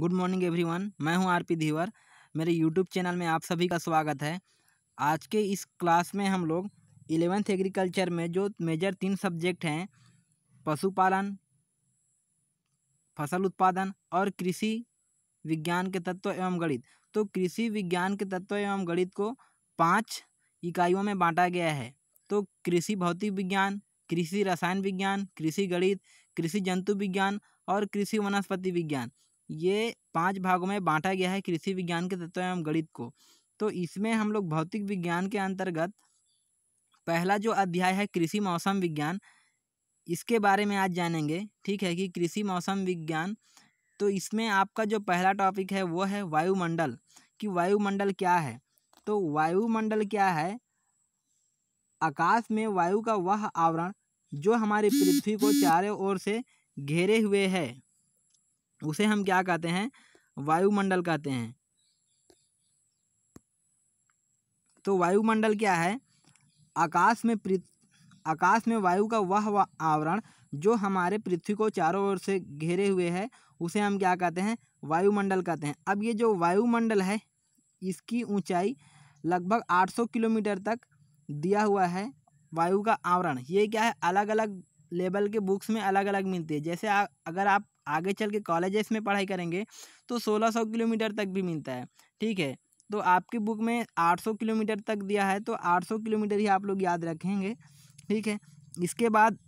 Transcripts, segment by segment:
good morning everyone मैं हूं RP धीवर मेरे यूट्यूब चैनल में आप सभी का स्वागत है आज के इस क्लास में हम लोग इलेवेंथ एग्रीकल्चर में जो मेजर तीन सब्जेक्ट हैं पशुपालन फसल उत्पादन और कृषि विज्ञान के तत्व एवं गणित तो कृषि विज्ञान के तत्व एवं गणित को पाँच इकाइयों में बाँटा गया है तो कृषि भौतिक विज्ञान कृषि रसायन विज्ञान कृषि गणित कृषि जंतु विज्ञान और कृषि वनस्पति विज्ञान ये पांच भागों में बांटा गया है कृषि विज्ञान के तत्व एवं गणित को तो इसमें हम लोग भौतिक विज्ञान के अंतर्गत पहला जो अध्याय है कृषि मौसम विज्ञान इसके बारे में आज जानेंगे ठीक है कि कृषि मौसम विज्ञान तो इसमें आपका जो पहला टॉपिक है वो है वायुमंडल कि वायुमंडल क्या है तो वायुमंडल क्या है आकाश में वायु का वह आवरण जो हमारी पृथ्वी को चारों ओर से घेरे हुए है उसे हम क्या कहते हैं वायुमंडल कहते हैं तो वायुमंडल क्या है आकाश में आकाश में वायु का वह आवरण जो हमारे पृथ्वी को चारों ओर से घेरे हुए है उसे हम क्या कहते हैं वायुमंडल कहते हैं अब ये जो वायुमंडल है इसकी ऊंचाई लगभग 800 किलोमीटर तक दिया हुआ है वायु का आवरण ये क्या है अलग अलग लेवल के बुक्स में अलग अलग मिलती है जैसे आ, अगर आप आगे चल के कॉलेजेस में पढ़ाई करेंगे तो सोलह सौ किलोमीटर तक भी मिलता है ठीक है तो आपकी बुक में आठ सौ किलोमीटर तक दिया है तो आठ सौ किलोमीटर ही आप लोग याद रखेंगे ठीक है इसके बाद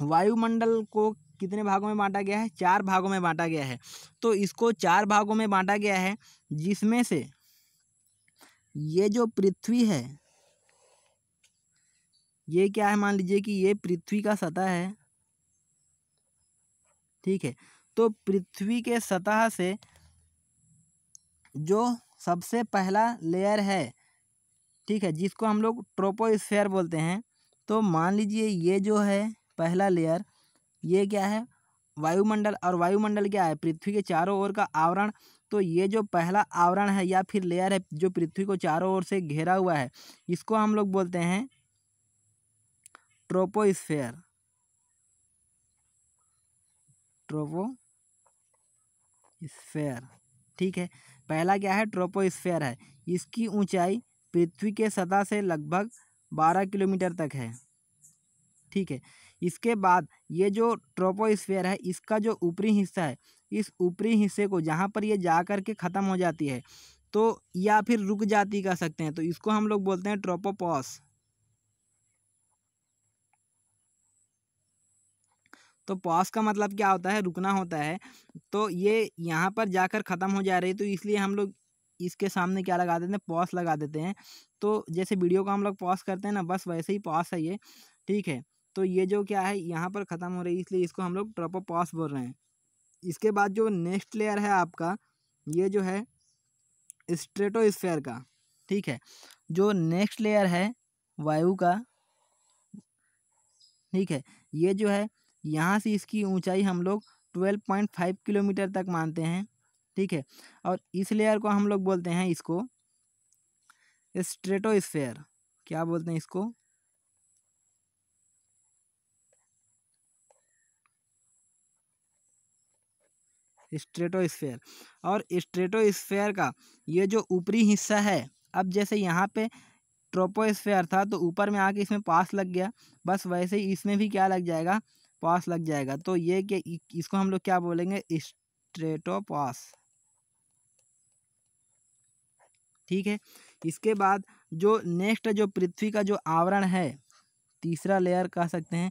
वायुमंडल को कितने भागों में बांटा गया है चार भागों में बांटा गया है तो इसको चार भागों में बांटा गया है जिसमें से ये जो पृथ्वी है ये क्या है मान लीजिए कि ये पृथ्वी का सतह है ठीक है तो पृथ्वी के सतह से जो सबसे पहला लेयर है ठीक है जिसको हम लोग ट्रोपोस्फेयर बोलते हैं तो मान लीजिए ये जो है पहला लेयर ये क्या है वायुमंडल और वायुमंडल क्या है पृथ्वी के चारों ओर का आवरण तो ये जो पहला आवरण है या फिर लेयर है जो पृथ्वी को चारों ओर से घेरा हुआ है इसको हम लोग बोलते हैं ट्रोपोस्फेयर ट्रोपोस्फेयर ठीक है पहला क्या है ट्रोपोस्फेयर है इसकी ऊंचाई पृथ्वी के सतह से लगभग बारह किलोमीटर तक है ठीक है इसके बाद ये जो ट्रोपोस्फेयर है इसका जो ऊपरी हिस्सा है इस ऊपरी हिस्से को जहाँ पर ये जा कर के ख़त्म हो जाती है तो या फिर रुक जाती कह सकते हैं तो इसको हम लोग बोलते हैं ट्रोपोपॉस तो पॉज का मतलब क्या होता है रुकना होता है तो ये यहाँ पर जाकर ख़त्म हो जा रही है तो इसलिए हम लोग इसके सामने क्या लगा देते हैं पॉज लगा देते हैं तो जैसे वीडियो को हम लोग पॉज करते हैं ना बस वैसे ही पॉज है ये ठीक है तो ये जो क्या है यहाँ पर ख़त्म हो रही है इसलिए इसको हम लोग प्रॉपर पॉज बोल रहे हैं इसके बाद जो नेक्स्ट लेयर है आपका ये जो है स्ट्रेटो स्फेयर का ठीक है जो नेक्स्ट लेयर है वायु का ठीक है ये जो है यहाँ से इसकी ऊंचाई हम लोग ट्वेल्व पॉइंट फाइव किलोमीटर तक मानते हैं ठीक है और इस लेयर को हम लोग बोलते हैं इसको स्फेयर क्या बोलते हैं इसको स्ट्रेटोस्फेयर और स्फेयर का ये जो ऊपरी हिस्सा है अब जैसे यहाँ पे ट्रोपोस्फेयर था तो ऊपर में आके इसमें पास लग गया बस वैसे ही इसमें भी क्या लग जाएगा पास लग जाएगा तो ये क्या इसको हम लोग क्या बोलेंगे स्ट्रेटो पास ठीक है इसके बाद जो नेक्स्ट जो पृथ्वी का जो आवरण है तीसरा लेयर कह सकते हैं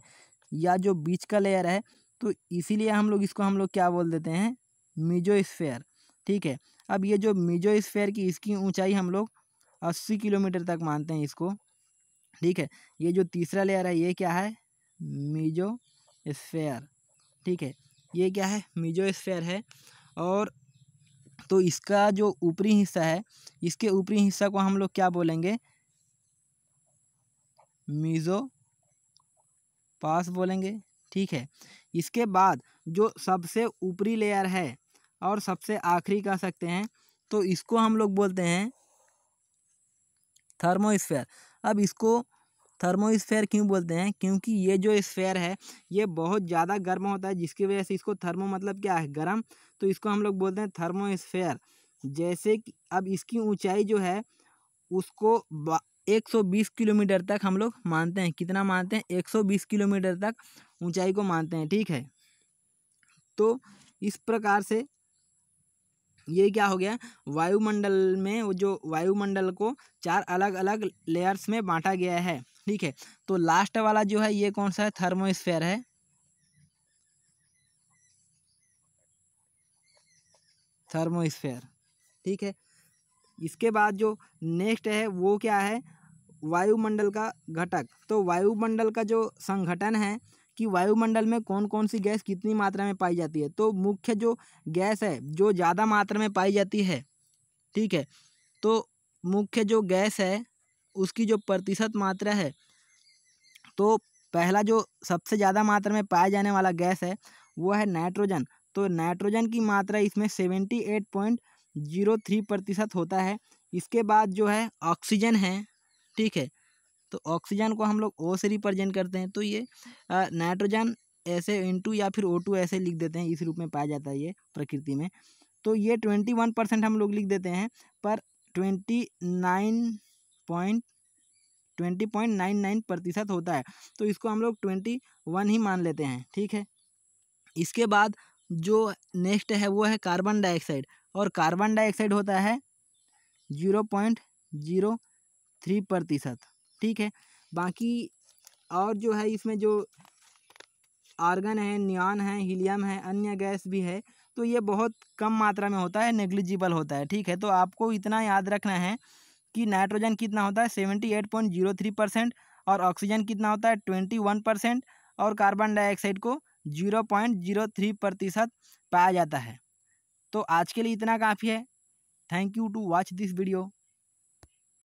या जो बीच का लेयर है तो इसीलिए हम लोग इसको हम लोग क्या बोल देते हैं मिजो स्फेयर ठीक है अब ये जो मिजो स्फेयर की इसकी ऊंचाई हम लोग अस्सी किलोमीटर तक मानते हैं इसको ठीक है ये जो तीसरा लेयर है ये क्या है मिजो स्फेयर ठीक है ये क्या है मीजो स्फेयर है और तो इसका जो ऊपरी हिस्सा है इसके ऊपरी हिस्सा को हम लोग क्या बोलेंगे मीजो पास बोलेंगे ठीक है इसके बाद जो सबसे ऊपरी लेयर है और सबसे आखिरी कह सकते हैं तो इसको हम लोग बोलते हैं थर्मोस्फेयर अब इसको थर्मोस्फेयर क्यों बोलते हैं क्योंकि ये जो स्फेयर है ये बहुत ज़्यादा गर्म होता है जिसकी वजह से इसको थर्मो मतलब क्या है गर्म तो इसको हम लोग बोलते हैं थर्मोस्फेयर जैसे कि अब इसकी ऊंचाई जो है उसको एक सौ बीस किलोमीटर तक हम लोग मानते हैं कितना मानते हैं एक सौ बीस किलोमीटर तक ऊंचाई को मानते हैं ठीक है तो इस प्रकार से ये क्या हो गया वायुमंडल में वो जो वायुमंडल को चार अलग अलग लेयर्स में बांटा गया है ठीक है तो लास्ट वाला जो है ये कौन सा है थर्मोस्फेयर है थर्मोस्फेयर ठीक है इसके बाद जो नेक्स्ट है वो क्या है वायुमंडल का घटक तो वायुमंडल का जो संगठन है कि वायुमंडल में कौन कौन सी गैस कितनी मात्रा में पाई जाती है तो मुख्य जो गैस है जो ज़्यादा मात्रा में पाई जाती है ठीक है तो मुख्य जो गैस है उसकी जो प्रतिशत मात्रा है तो पहला जो सबसे ज़्यादा मात्रा में पाया जाने वाला गैस है वो है नाइट्रोजन तो नाइट्रोजन की मात्रा इसमें seventy eight point zero three प्रतिशत होता है इसके बाद जो है ऑक्सीजन है ठीक है तो ऑक्सीजन को हम लोग ओ से रिप्रेजेंट करते हैं तो ये नाइट्रोजन ऐसे इन या फिर ओ टू ऐसे लिख देते हैं इस रूप में पाया जाता है ये प्रकृति में तो ये ट्वेंटी वन परसेंट हम लोग लिख देते हैं पर twenty nine point twenty point nine nine प्रतिशत होता है तो इसको हम लोग ट्वेंटी वन ही मान लेते हैं ठीक है इसके बाद जो नेक्स्ट है वो है कार्बन डाइऑक्साइड और कार्बन डाइऑक्साइड होता है जीरो पॉइंट जीरो थ्री प्रतिशत ठीक है बाकी और जो है इसमें जो आर्गन है न्यान है हीलियम है अन्य गैस भी है तो ये बहुत कम मात्रा में होता है नेग्लिजिबल होता है ठीक है तो आपको इतना याद रखना है कि नाइट्रोजन कितना होता है seventy eight point zero three percent और ऑक्सीजन कितना होता है ट्वेंटी वन परसेंट और कार्बन डाइऑक्साइड को जीरो पॉइंट जीरो थ्री प्रतिशत पाया जाता है तो आज के लिए इतना काफ़ी है thank you to watch this video